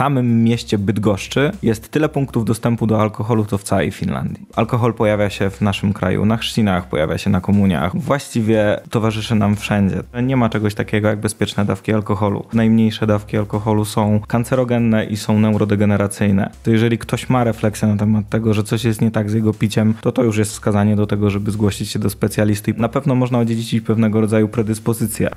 samym mieście Bydgoszczy jest tyle punktów dostępu do alkoholu, co w całej Finlandii. Alkohol pojawia się w naszym kraju, na chrzcinach, pojawia się na komuniach. Właściwie towarzyszy nam wszędzie. Nie ma czegoś takiego jak bezpieczne dawki alkoholu. Najmniejsze dawki alkoholu są kancerogenne i są neurodegeneracyjne. To jeżeli ktoś ma refleksję na temat tego, że coś jest nie tak z jego piciem, to to już jest wskazanie do tego, żeby zgłosić się do specjalisty. Na pewno można odziedziczyć pewnego rodzaju predyspozycje.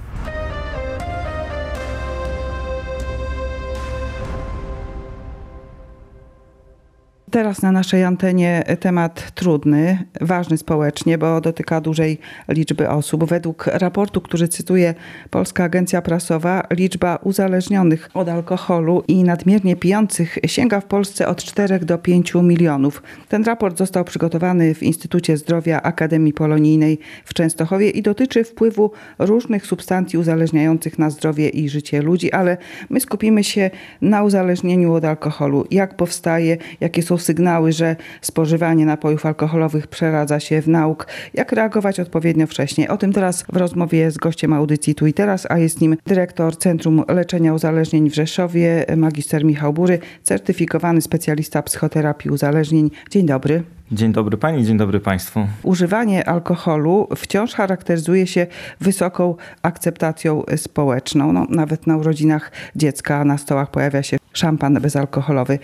Teraz na naszej antenie temat trudny, ważny społecznie, bo dotyka dużej liczby osób. Według raportu, który cytuje Polska Agencja Prasowa, liczba uzależnionych od alkoholu i nadmiernie pijących sięga w Polsce od 4 do 5 milionów. Ten raport został przygotowany w Instytucie Zdrowia Akademii Polonijnej w Częstochowie i dotyczy wpływu różnych substancji uzależniających na zdrowie i życie ludzi, ale my skupimy się na uzależnieniu od alkoholu. Jak powstaje, jakie są sygnały, że spożywanie napojów alkoholowych przeradza się w nauk, jak reagować odpowiednio wcześnie. O tym teraz w rozmowie z gościem audycji Tu i Teraz, a jest nim dyrektor Centrum Leczenia Uzależnień w Rzeszowie, magister Michał Bury, certyfikowany specjalista psychoterapii uzależnień. Dzień dobry. Dzień dobry Pani, dzień dobry Państwu. Używanie alkoholu wciąż charakteryzuje się wysoką akceptacją społeczną. No, nawet na urodzinach dziecka na stołach pojawia się szampan bezalkoholowy.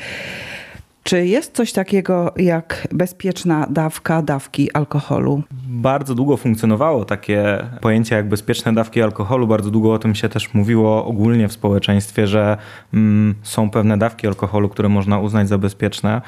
Czy jest coś takiego jak bezpieczna dawka dawki alkoholu? Bardzo długo funkcjonowało takie pojęcie jak bezpieczne dawki alkoholu. Bardzo długo o tym się też mówiło ogólnie w społeczeństwie, że mm, są pewne dawki alkoholu, które można uznać za bezpieczne.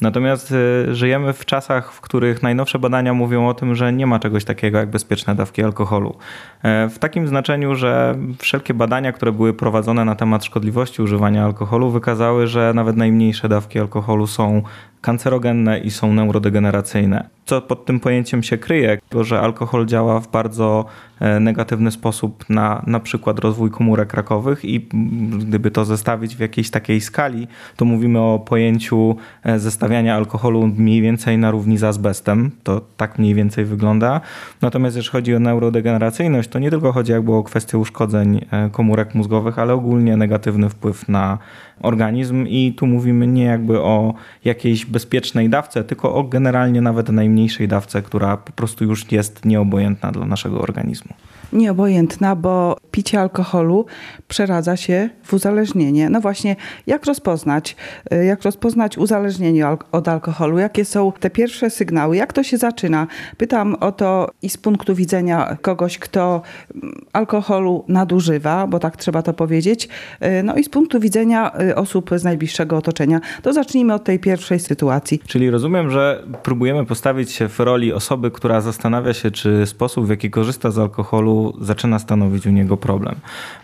Natomiast y, żyjemy w czasach, w których najnowsze badania mówią o tym, że nie ma czegoś takiego jak bezpieczne dawki alkoholu. E, w takim znaczeniu, że wszelkie badania, które były prowadzone na temat szkodliwości używania alkoholu, wykazały, że nawet najmniejsze dawki alkoholu są kancerogenne i są neurodegeneracyjne. Co pod tym pojęciem się kryje, to że alkohol działa w bardzo e, negatywny sposób na na przykład rozwój komórek rakowych i mm, gdyby to zestawić w jakiejś takiej skali, to mówimy o pojęciu e, zestawiania alkoholu mniej więcej na równi z azbestem. To tak mniej więcej wygląda. Natomiast jeśli chodzi o neurodegeneracyjność, to nie tylko chodzi jakby o kwestię uszkodzeń e, komórek mózgowych, ale ogólnie negatywny wpływ na organizm i tu mówimy nie jakby o jakiejś bezpiecznej dawce, tylko o generalnie nawet najmniejszej dawce, która po prostu już jest nieobojętna dla naszego organizmu nieobojętna, bo picie alkoholu przeradza się w uzależnienie. No właśnie, jak rozpoznać, y, jak rozpoznać uzależnienie od alkoholu? Jakie są te pierwsze sygnały? Jak to się zaczyna? Pytam o to i z punktu widzenia kogoś, kto mm, alkoholu nadużywa, bo tak trzeba to powiedzieć, y, no i z punktu widzenia y, osób z najbliższego otoczenia. To zacznijmy od tej pierwszej sytuacji. Czyli rozumiem, że próbujemy postawić się w roli osoby, która zastanawia się, czy sposób, w jaki korzysta z alkoholu, zaczyna stanowić u niego problem.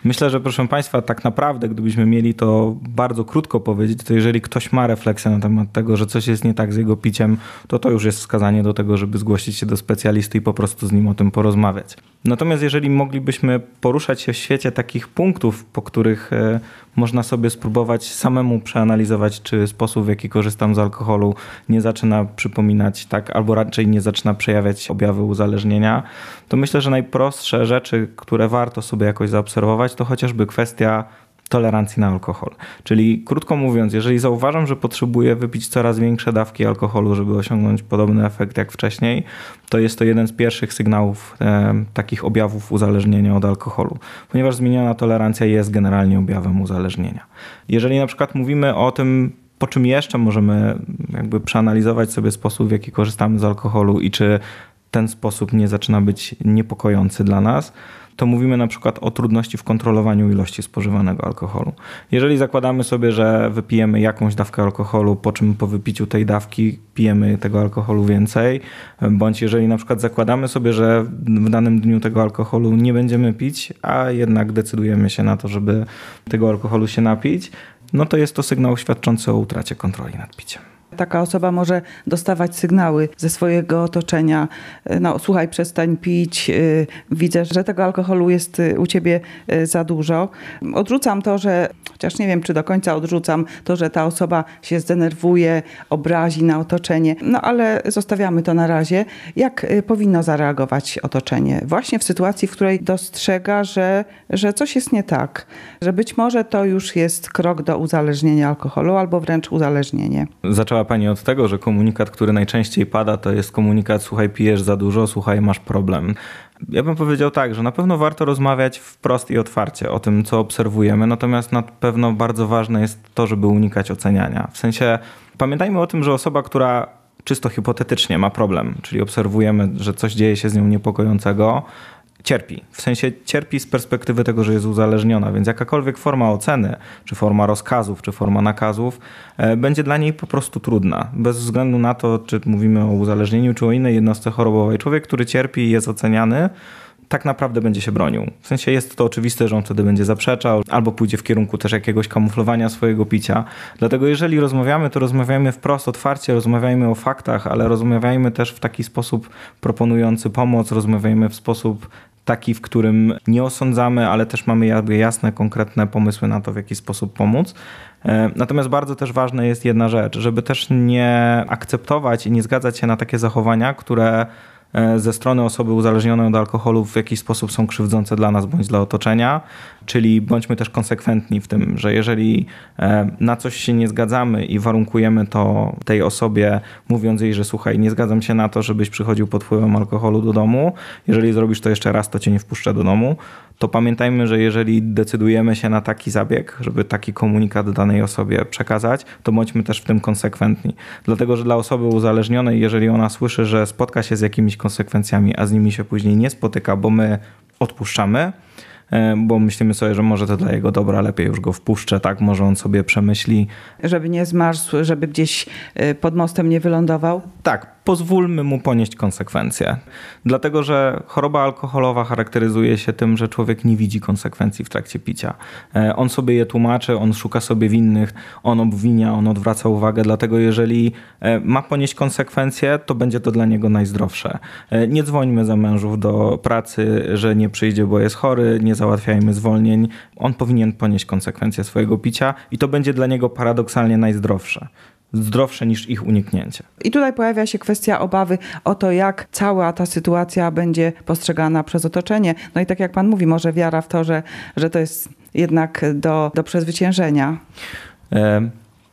Myślę, że proszę Państwa, tak naprawdę, gdybyśmy mieli to bardzo krótko powiedzieć, to jeżeli ktoś ma refleksję na temat tego, że coś jest nie tak z jego piciem, to to już jest wskazanie do tego, żeby zgłosić się do specjalisty i po prostu z nim o tym porozmawiać. Natomiast jeżeli moglibyśmy poruszać się w świecie takich punktów, po których e, można sobie spróbować samemu przeanalizować, czy sposób, w jaki korzystam z alkoholu, nie zaczyna przypominać tak, albo raczej nie zaczyna przejawiać objawy uzależnienia. To myślę, że najprostsze rzeczy, które warto sobie jakoś zaobserwować, to chociażby kwestia tolerancji na alkohol. Czyli krótko mówiąc, jeżeli zauważam, że potrzebuję wypić coraz większe dawki alkoholu, żeby osiągnąć podobny efekt jak wcześniej, to jest to jeden z pierwszych sygnałów e, takich objawów uzależnienia od alkoholu, ponieważ zmieniona tolerancja jest generalnie objawem uzależnienia. Jeżeli na przykład mówimy o tym, po czym jeszcze możemy jakby przeanalizować sobie sposób, w jaki korzystamy z alkoholu i czy ten sposób nie zaczyna być niepokojący dla nas, to mówimy na przykład o trudności w kontrolowaniu ilości spożywanego alkoholu. Jeżeli zakładamy sobie, że wypijemy jakąś dawkę alkoholu, po czym po wypiciu tej dawki pijemy tego alkoholu więcej, bądź jeżeli na przykład zakładamy sobie, że w danym dniu tego alkoholu nie będziemy pić, a jednak decydujemy się na to, żeby tego alkoholu się napić, no to jest to sygnał świadczący o utracie kontroli nad piciem. Taka osoba może dostawać sygnały ze swojego otoczenia. E, no, słuchaj, przestań pić, e, widzę, że tego alkoholu jest e, u ciebie za dużo. Odrzucam to, że, chociaż nie wiem, czy do końca odrzucam to, że ta osoba się zdenerwuje, obrazi na otoczenie, no ale zostawiamy to na razie. Jak powinno zareagować otoczenie? Właśnie w sytuacji, w której dostrzega, że, że coś jest nie tak, że być może to już jest krok do uzależnienia alkoholu albo wręcz uzależnienie. Zaczęła Pani od tego, że komunikat, który najczęściej pada, to jest komunikat: słuchaj, pijesz za dużo, słuchaj, masz problem. Ja bym powiedział tak, że na pewno warto rozmawiać wprost i otwarcie o tym, co obserwujemy, natomiast na pewno bardzo ważne jest to, żeby unikać oceniania. W sensie pamiętajmy o tym, że osoba, która czysto hipotetycznie ma problem, czyli obserwujemy, że coś dzieje się z nią niepokojącego, cierpi. W sensie cierpi z perspektywy tego, że jest uzależniona, więc jakakolwiek forma oceny, czy forma rozkazów, czy forma nakazów e, będzie dla niej po prostu trudna. Bez względu na to, czy mówimy o uzależnieniu, czy o innej jednostce chorobowej. Człowiek, który cierpi i jest oceniany, tak naprawdę będzie się bronił. W sensie jest to oczywiste, że on wtedy będzie zaprzeczał albo pójdzie w kierunku też jakiegoś kamuflowania swojego picia. Dlatego jeżeli rozmawiamy, to rozmawiajmy wprost, otwarcie, rozmawiajmy o faktach, ale rozmawiajmy też w taki sposób proponujący pomoc, rozmawiajmy w sposób taki, w którym nie osądzamy, ale też mamy jakby jasne, konkretne pomysły na to, w jaki sposób pomóc. E, natomiast bardzo też ważna jest jedna rzecz, żeby też nie akceptować i nie zgadzać się na takie zachowania, które E, ze strony osoby uzależnionej od alkoholu w jakiś sposób są krzywdzące dla nas bądź dla otoczenia, Czyli bądźmy też konsekwentni w tym, że jeżeli e, na coś się nie zgadzamy i warunkujemy to tej osobie, mówiąc jej, że słuchaj, nie zgadzam się na to, żebyś przychodził pod wpływem alkoholu do domu, jeżeli zrobisz to jeszcze raz, to cię nie wpuszczę do domu, to pamiętajmy, że jeżeli decydujemy się na taki zabieg, żeby taki komunikat danej osobie przekazać, to bądźmy też w tym konsekwentni. Dlatego, że dla osoby uzależnionej, jeżeli ona słyszy, że spotka się z jakimiś konsekwencjami, a z nimi się później nie spotyka, bo my odpuszczamy, E, bo myślimy sobie, że może to dla jego dobra, lepiej już go wpuszczę, tak? Może on sobie przemyśli. Żeby nie zmarzł, żeby gdzieś e, pod mostem nie wylądował? Tak, pozwólmy mu ponieść konsekwencje. Dlatego, że choroba alkoholowa charakteryzuje się tym, że człowiek nie widzi konsekwencji w trakcie picia. E, on sobie je tłumaczy, on szuka sobie winnych, on obwinia, on odwraca uwagę, dlatego jeżeli e, ma ponieść konsekwencje, to będzie to dla niego najzdrowsze. E, nie dzwońmy za mężów do pracy, że nie przyjdzie, bo jest chory, nie załatwiajmy zwolnień. On powinien ponieść konsekwencje swojego picia i to będzie dla niego paradoksalnie najzdrowsze zdrowsze niż ich uniknięcie. I tutaj pojawia się kwestia obawy o to, jak cała ta sytuacja będzie postrzegana przez otoczenie. No i tak jak pan mówi, może wiara w to, że, że to jest jednak do, do przezwyciężenia. E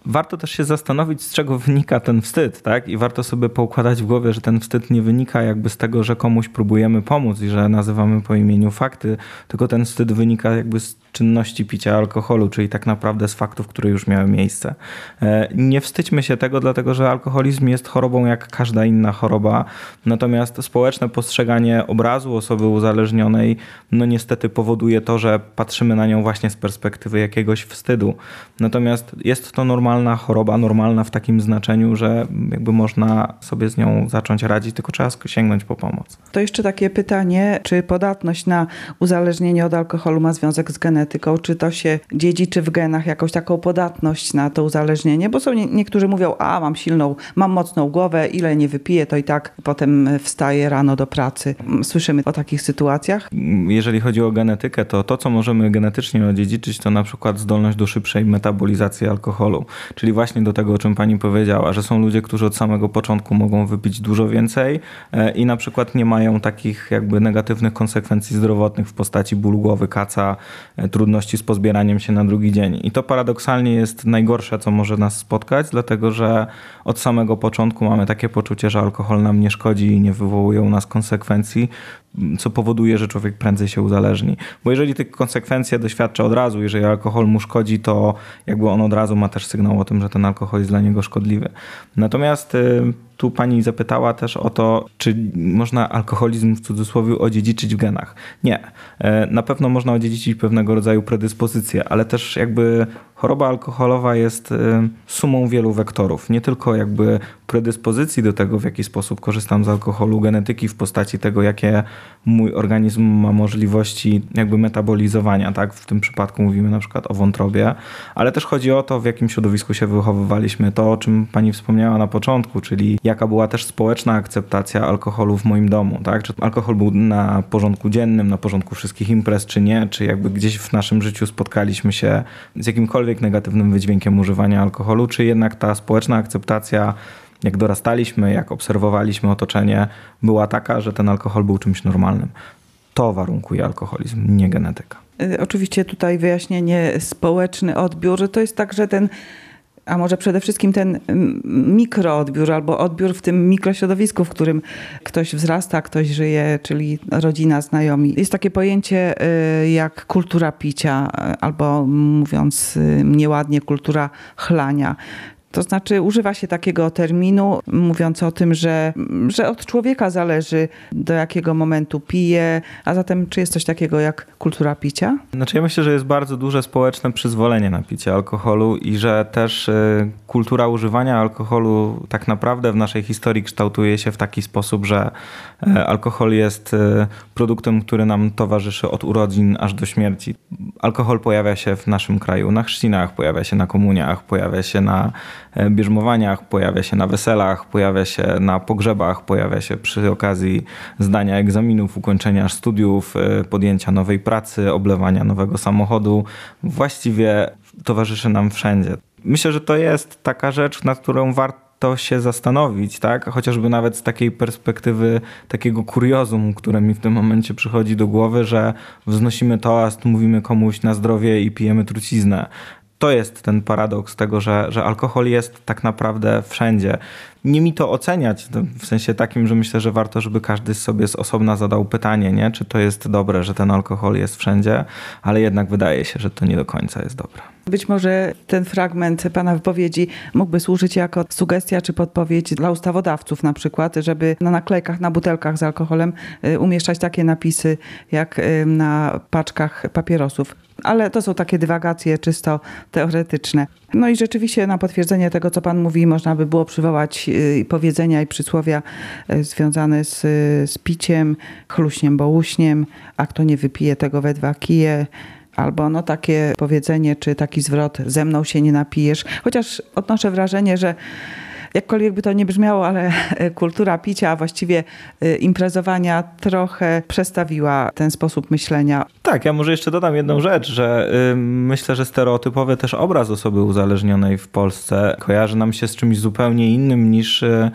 warto też się zastanowić, z czego wynika ten wstyd, tak? I warto sobie poukładać w głowie, że ten wstyd nie wynika jakby z tego, że komuś próbujemy pomóc i że nazywamy po imieniu fakty, tylko ten wstyd wynika jakby z czynności picia alkoholu, czyli tak naprawdę z faktów, które już miały miejsce. E, nie wstydźmy się tego, dlatego że alkoholizm jest chorobą jak każda inna choroba, natomiast społeczne postrzeganie obrazu osoby uzależnionej no niestety powoduje to, że patrzymy na nią właśnie z perspektywy jakiegoś wstydu. Natomiast jest to normalna choroba, normalna w takim znaczeniu, że jakby można sobie z nią zacząć radzić, tylko trzeba sięgnąć po pomoc. To jeszcze takie pytanie, czy podatność na uzależnienie od alkoholu ma związek z genetyką? genetyką, czy to się dziedziczy w genach jakąś taką podatność na to uzależnienie, bo są nie, niektórzy mówią, a mam silną, mam mocną głowę, ile nie wypiję, to i tak potem wstaję rano do pracy. Słyszymy o takich sytuacjach? Jeżeli chodzi o genetykę, to to, co możemy genetycznie odziedziczyć, to na przykład zdolność do szybszej metabolizacji alkoholu, czyli właśnie do tego, o czym pani powiedziała, że są ludzie, którzy od samego początku mogą wypić dużo więcej e, i na przykład nie mają takich jakby negatywnych konsekwencji zdrowotnych w postaci bólu głowy, kaca e, trudności z pozbieraniem się na drugi dzień. I to paradoksalnie jest najgorsze, co może nas spotkać, dlatego że od samego początku mamy takie poczucie, że alkohol nam nie szkodzi i nie wywołuje u nas konsekwencji, co powoduje, że człowiek prędzej się uzależni. Bo jeżeli tych konsekwencji doświadcza od razu, jeżeli alkohol mu szkodzi, to jakby on od razu ma też sygnał o tym, że ten alkohol jest dla niego szkodliwy. Natomiast y, tu pani zapytała też o to, czy można alkoholizm w cudzysłowie odziedziczyć w genach. Nie. E, na pewno można odziedziczyć pewnego rodzaju predyspozycje, ale też jakby choroba alkoholowa jest y, sumą wielu wektorów. Nie tylko jakby predyspozycji do tego, w jaki sposób korzystam z alkoholu, genetyki w postaci tego, jakie mój organizm ma możliwości jakby metabolizowania. Tak? W tym przypadku mówimy na przykład o wątrobie, ale też chodzi o to, w jakim środowisku się wychowywaliśmy. To, o czym pani wspomniała na początku, czyli jaka była też społeczna akceptacja alkoholu w moim domu. Tak? Czy alkohol był na porządku dziennym, na porządku wszystkich imprez, czy nie, czy jakby gdzieś w naszym życiu spotkaliśmy się z jakimkolwiek jakimkolwiek negatywnym wydźwiękiem używania alkoholu, czy jednak ta społeczna akceptacja, jak dorastaliśmy, jak obserwowaliśmy otoczenie, była taka, że ten alkohol był czymś normalnym. To warunkuje alkoholizm, nie genetyka. Oczywiście tutaj wyjaśnienie społeczny odbiór, że to jest tak, że ten a może przede wszystkim ten mm, mikroodbiór albo odbiór w tym mikrośrodowisku, w którym ktoś wzrasta, ktoś żyje, czyli rodzina, znajomi. Jest takie pojęcie y, jak kultura picia, y, albo mówiąc y, nieładnie, kultura chlania to znaczy, używa się takiego terminu, mówiąc o tym, że, że od człowieka zależy, do jakiego momentu pije, a zatem czy jest coś takiego jak kultura picia? Znaczy, ja myślę, że jest bardzo duże społeczne przyzwolenie na picie alkoholu i że też y, kultura używania alkoholu tak naprawdę w naszej historii kształtuje się w taki sposób, że y, alkohol jest y, produktem, który nam towarzyszy od urodzin aż do śmierci. Alkohol pojawia się w naszym kraju na chrzcinach, pojawia się na komuniach, pojawia się na E, bierzmowaniach, pojawia się na weselach, pojawia się na pogrzebach, pojawia się przy okazji zdania egzaminów, ukończenia studiów, e, podjęcia nowej pracy, oblewania nowego samochodu. Właściwie towarzyszy nam wszędzie. Myślę, że to jest taka rzecz, nad którą warto to się zastanowić, tak? Chociażby nawet z takiej perspektywy takiego kuriozum, które mi w tym momencie przychodzi do głowy, że wznosimy toast, mówimy komuś na zdrowie i pijemy truciznę to jest ten paradoks tego, że, że alkohol jest tak naprawdę wszędzie. Nie mi to oceniać, w sensie takim, że myślę, że warto, żeby każdy sobie z osobna zadał pytanie, nie? czy to jest dobre, że ten alkohol jest wszędzie, ale jednak wydaje się, że to nie do końca jest dobre. Być może ten fragment Pana wypowiedzi mógłby służyć jako sugestia czy podpowiedź dla ustawodawców na przykład, żeby na naklejkach, na butelkach z alkoholem y, umieszczać takie napisy jak y, na paczkach papierosów ale to są takie dywagacje czysto teoretyczne. No i rzeczywiście na potwierdzenie tego, co Pan mówi, można by było przywołać y, powiedzenia i przysłowia y, związane z, z piciem, chluśniem, bołuśniem, a kto nie wypije tego we dwa kije albo no takie powiedzenie czy taki zwrot ze mną się nie napijesz. Chociaż odnoszę wrażenie, że jakkolwiek by to nie brzmiało, ale e, kultura picia, a właściwie e, imprezowania trochę przestawiła ten sposób myślenia. Tak, ja może jeszcze dodam jedną rzecz, że myślę, że stereotypowy też obraz osoby uzależnionej w Polsce kojarzy nam się z czymś zupełnie innym niż e,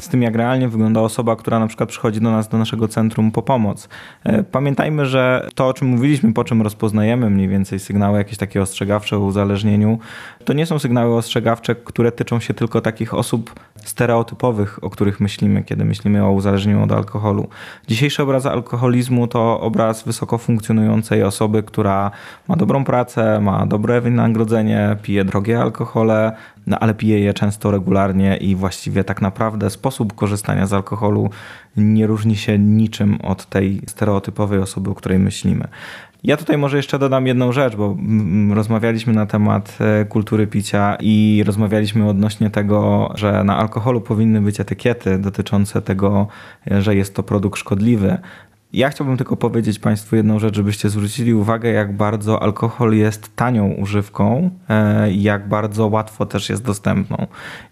z tym, jak realnie wygląda osoba, która na przykład przychodzi do nas, do naszego centrum po pomoc. E, pamiętajmy, że to, o czym mówiliśmy, po czym rozpoznajemy mniej więcej sygnały jakieś takie ostrzegawcze o uzależnieniu, to nie są sygnały ostrzegawcze, które tyczą się tylko takich osób stereotypowych, o których myślimy, kiedy myślimy o uzależnieniu od alkoholu. Dzisiejszy obraz alkoholizmu to obraz wysoko funkcjonującej osoby, która ma dobrą pracę, ma dobre wynagrodzenie, pije drogie alkohole, no ale pije je często regularnie i właściwie tak naprawdę z sposób korzystania z alkoholu nie różni się niczym od tej stereotypowej osoby, o której myślimy. Ja tutaj może jeszcze dodam jedną rzecz, bo rozmawialiśmy na temat e, kultury picia i rozmawialiśmy odnośnie tego, że na alkoholu powinny być etykiety dotyczące tego, e, że jest to produkt szkodliwy, ja chciałbym tylko powiedzieć Państwu jedną rzecz, żebyście zwrócili uwagę, jak bardzo alkohol jest tanią używką, e, jak bardzo łatwo też jest dostępną.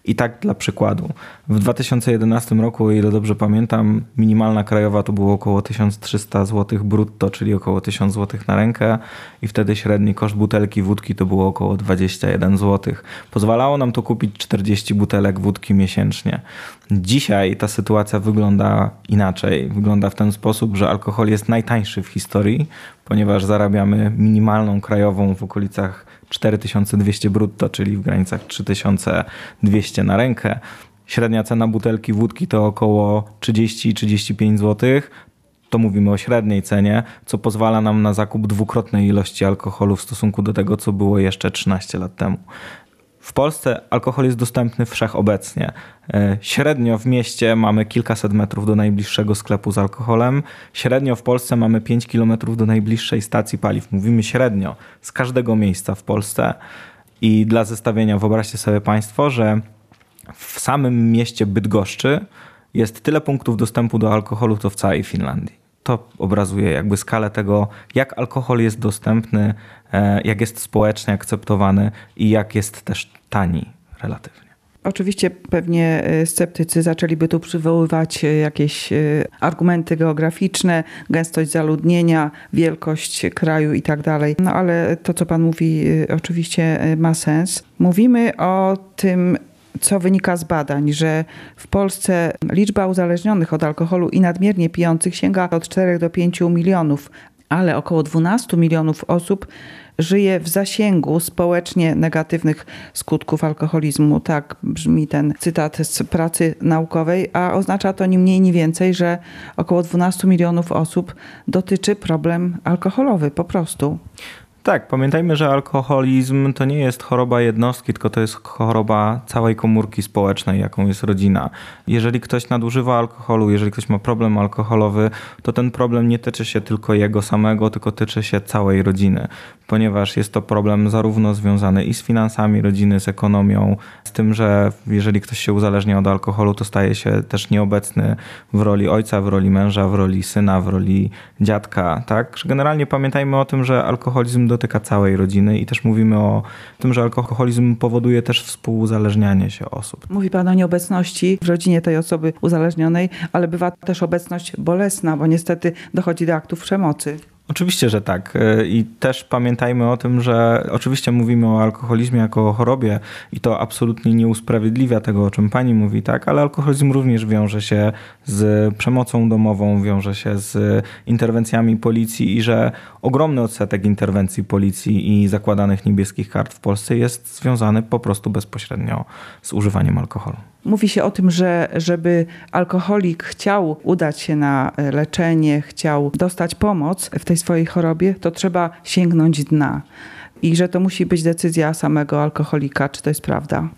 I tak dla przykładu. W 2011 roku, o ile dobrze pamiętam, minimalna krajowa to było około 1300 zł brutto, czyli około 1000 zł na rękę i wtedy średni koszt butelki wódki to było około 21 zł. Pozwalało nam to kupić 40 butelek wódki miesięcznie. Dzisiaj ta sytuacja wygląda inaczej. Wygląda w ten sposób, że alkohol jest najtańszy w historii, ponieważ zarabiamy minimalną krajową w okolicach 4200 brutto, czyli w granicach 3200 na rękę. Średnia cena butelki wódki to około 30-35 zł. To mówimy o średniej cenie, co pozwala nam na zakup dwukrotnej ilości alkoholu w stosunku do tego, co było jeszcze 13 lat temu. W Polsce alkohol jest dostępny wszechobecnie. E, średnio w mieście mamy kilkaset metrów do najbliższego sklepu z alkoholem. Średnio w Polsce mamy 5 kilometrów do najbliższej stacji paliw. Mówimy średnio z każdego miejsca w Polsce. I dla zestawienia wyobraźcie sobie Państwo, że w samym mieście Bydgoszczy jest tyle punktów dostępu do alkoholu, co w całej Finlandii to obrazuje jakby skalę tego, jak alkohol jest dostępny, e, jak jest społecznie akceptowany i jak jest też tani relatywnie. Oczywiście pewnie e, sceptycy zaczęliby tu przywoływać e, jakieś argumenty geograficzne, gęstość zaludnienia, wielkość kraju i tak dalej. No ale to, co Pan mówi, oczywiście ma sens. Mówimy o tym co wynika z badań, że w Polsce liczba uzależnionych od alkoholu i nadmiernie pijących sięga od 4 do 5 milionów, ale około 12 milionów osób żyje w zasięgu społecznie negatywnych skutków alkoholizmu. Tak brzmi ten cytat z pracy naukowej, a oznacza to ni mniej, ni więcej, że około 12 milionów osób dotyczy problem alkoholowy po prostu. Tak, pamiętajmy, że alkoholizm to nie jest choroba jednostki, tylko to jest choroba całej komórki społecznej, jaką jest rodzina. Jeżeli ktoś nadużywa alkoholu, jeżeli ktoś ma problem alkoholowy, to ten problem nie tyczy się tylko jego samego, tylko tyczy się całej rodziny, ponieważ jest to problem zarówno związany i z finansami rodziny, z ekonomią, z tym, że jeżeli ktoś się uzależnia od alkoholu, to staje się też nieobecny w roli ojca, w roli męża, w roli syna, w roli dziadka. Tak? Generalnie pamiętajmy o tym, że alkoholizm dotyka całej rodziny i też mówimy o tym, że alkoholizm powoduje też współuzależnianie się osób. Mówi Pan o nieobecności w rodzinie tej osoby uzależnionej, ale bywa też obecność bolesna, bo niestety dochodzi do aktów przemocy. Oczywiście, że tak. E, I też pamiętajmy o tym, że oczywiście mówimy o alkoholizmie jako o chorobie i to absolutnie nie usprawiedliwia tego, o czym pani mówi, tak? Ale alkoholizm również wiąże się z przemocą domową, wiąże się z interwencjami policji i że ogromny odsetek interwencji policji i zakładanych niebieskich kart w Polsce jest związany po prostu bezpośrednio z używaniem alkoholu. Mówi się o tym, że żeby alkoholik chciał udać się na e, leczenie, chciał dostać pomoc w tej swojej chorobie, to trzeba sięgnąć dna. I że to musi być decyzja samego alkoholika, czy to jest prawda.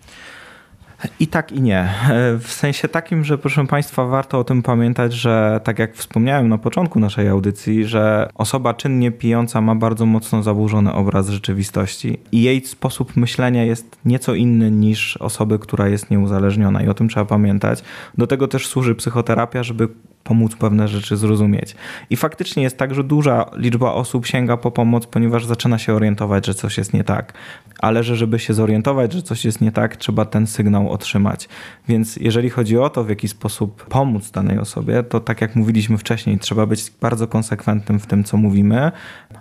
I tak i nie. E, w sensie takim, że proszę Państwa, warto o tym pamiętać, że tak jak wspomniałem na początku naszej audycji, że osoba czynnie pijąca ma bardzo mocno zaburzony obraz rzeczywistości i jej sposób myślenia jest nieco inny niż osoby, która jest nieuzależniona i o tym trzeba pamiętać. Do tego też służy psychoterapia, żeby pomóc pewne rzeczy zrozumieć. I faktycznie jest tak, że duża liczba osób sięga po pomoc, ponieważ zaczyna się orientować, że coś jest nie tak. Ale że żeby się zorientować, że coś jest nie tak, trzeba ten sygnał otrzymać. Więc jeżeli chodzi o to, w jaki sposób pomóc danej osobie, to tak jak mówiliśmy wcześniej, trzeba być bardzo konsekwentnym w tym, co mówimy,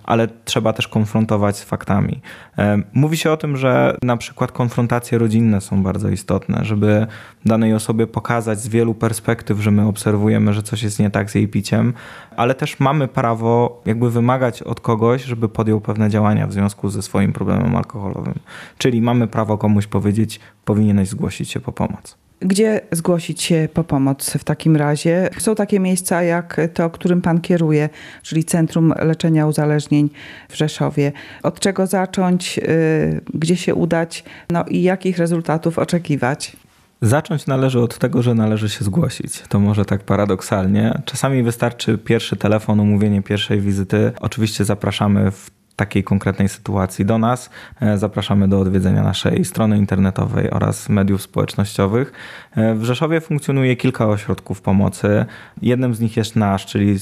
ale trzeba też konfrontować z faktami. E, mówi się o tym, że na przykład konfrontacje rodzinne są bardzo istotne, żeby danej osobie pokazać z wielu perspektyw, że my obserwujemy, że coś coś jest nie tak z jej piciem, ale też mamy prawo jakby wymagać od kogoś, żeby podjął pewne działania w związku ze swoim problemem alkoholowym. Czyli mamy prawo komuś powiedzieć, powinieneś zgłosić się po pomoc. Gdzie zgłosić się po pomoc w takim razie? Są takie miejsca jak to, którym pan kieruje, czyli Centrum Leczenia Uzależnień w Rzeszowie. Od czego zacząć, y, gdzie się udać, no i jakich rezultatów oczekiwać? Zacząć należy od tego, że należy się zgłosić. To może tak paradoksalnie. Czasami wystarczy pierwszy telefon, umówienie pierwszej wizyty. Oczywiście zapraszamy w takiej konkretnej sytuacji do nas. E, zapraszamy do odwiedzenia naszej strony internetowej oraz mediów społecznościowych. E, w Rzeszowie funkcjonuje kilka ośrodków pomocy. Jednym z nich jest nasz, czyli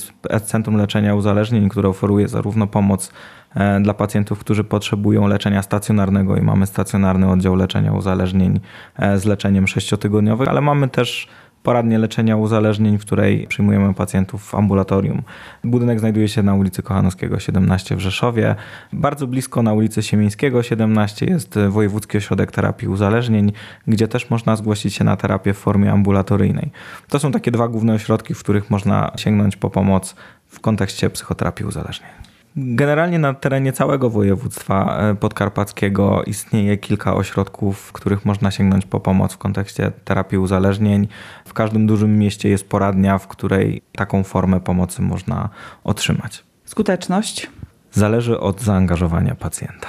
Centrum Leczenia Uzależnień, które oferuje zarówno pomoc E, dla pacjentów, którzy potrzebują leczenia stacjonarnego i mamy stacjonarny oddział leczenia uzależnień e, z leczeniem sześciotygodniowym, ale mamy też poradnie leczenia uzależnień, w której przyjmujemy pacjentów w ambulatorium. Budynek znajduje się na ulicy Kochanowskiego 17 w Rzeszowie. Bardzo blisko na ulicy Siemińskiego 17 jest Wojewódzki Ośrodek Terapii Uzależnień, gdzie też można zgłosić się na terapię w formie ambulatoryjnej. To są takie dwa główne ośrodki, w których można sięgnąć po pomoc w kontekście psychoterapii uzależnień. Generalnie na terenie całego województwa e, podkarpackiego istnieje kilka ośrodków, w których można sięgnąć po pomoc w kontekście terapii uzależnień. W każdym dużym mieście jest poradnia, w której taką formę pomocy można otrzymać. Skuteczność? Zależy od zaangażowania pacjenta.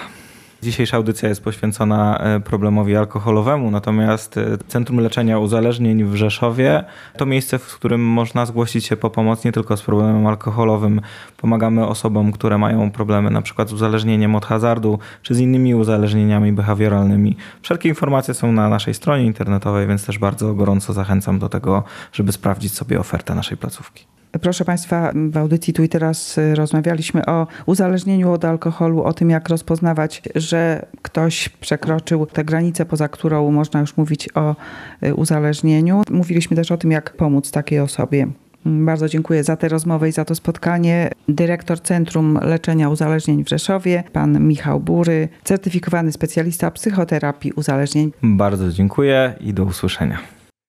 Dzisiejsza audycja jest poświęcona e, problemowi alkoholowemu, natomiast e, Centrum Leczenia Uzależnień w Rzeszowie to miejsce, w którym można zgłosić się po pomoc nie tylko z problemem alkoholowym. Pomagamy osobom, które mają problemy na przykład z uzależnieniem od hazardu czy z innymi uzależnieniami behawioralnymi. Wszelkie informacje są na naszej stronie internetowej, więc też bardzo gorąco zachęcam do tego, żeby sprawdzić sobie ofertę naszej placówki. Proszę Państwa, w audycji tu i teraz y, rozmawialiśmy o uzależnieniu od alkoholu, o tym jak rozpoznawać, że ktoś przekroczył tę granicę, poza którą można już mówić o y, uzależnieniu. Mówiliśmy też o tym, jak pomóc takiej osobie. Bardzo dziękuję za tę rozmowę i za to spotkanie. Dyrektor Centrum Leczenia Uzależnień w Rzeszowie, pan Michał Bury, certyfikowany specjalista psychoterapii uzależnień. Bardzo dziękuję i do usłyszenia.